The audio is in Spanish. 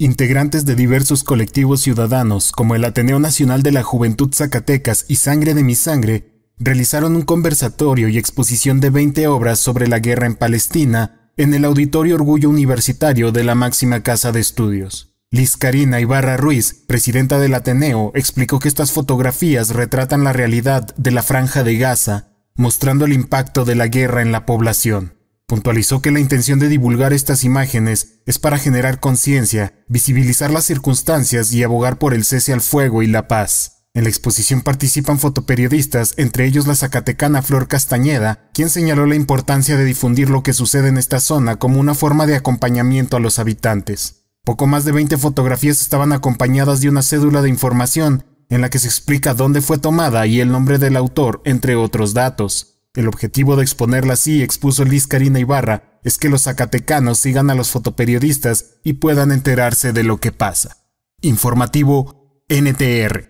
Integrantes de diversos colectivos ciudadanos, como el Ateneo Nacional de la Juventud Zacatecas y Sangre de mi Sangre, realizaron un conversatorio y exposición de 20 obras sobre la guerra en Palestina en el Auditorio Orgullo Universitario de la máxima casa de estudios. Liz Karina Ibarra Ruiz, presidenta del Ateneo, explicó que estas fotografías retratan la realidad de la franja de Gaza, mostrando el impacto de la guerra en la población. Puntualizó que la intención de divulgar estas imágenes es para generar conciencia, visibilizar las circunstancias y abogar por el cese al fuego y la paz. En la exposición participan fotoperiodistas, entre ellos la zacatecana Flor Castañeda, quien señaló la importancia de difundir lo que sucede en esta zona como una forma de acompañamiento a los habitantes. Poco más de 20 fotografías estaban acompañadas de una cédula de información en la que se explica dónde fue tomada y el nombre del autor, entre otros datos. El objetivo de exponerla así, expuso Liz Karina Ibarra, es que los zacatecanos sigan a los fotoperiodistas y puedan enterarse de lo que pasa. Informativo NTR.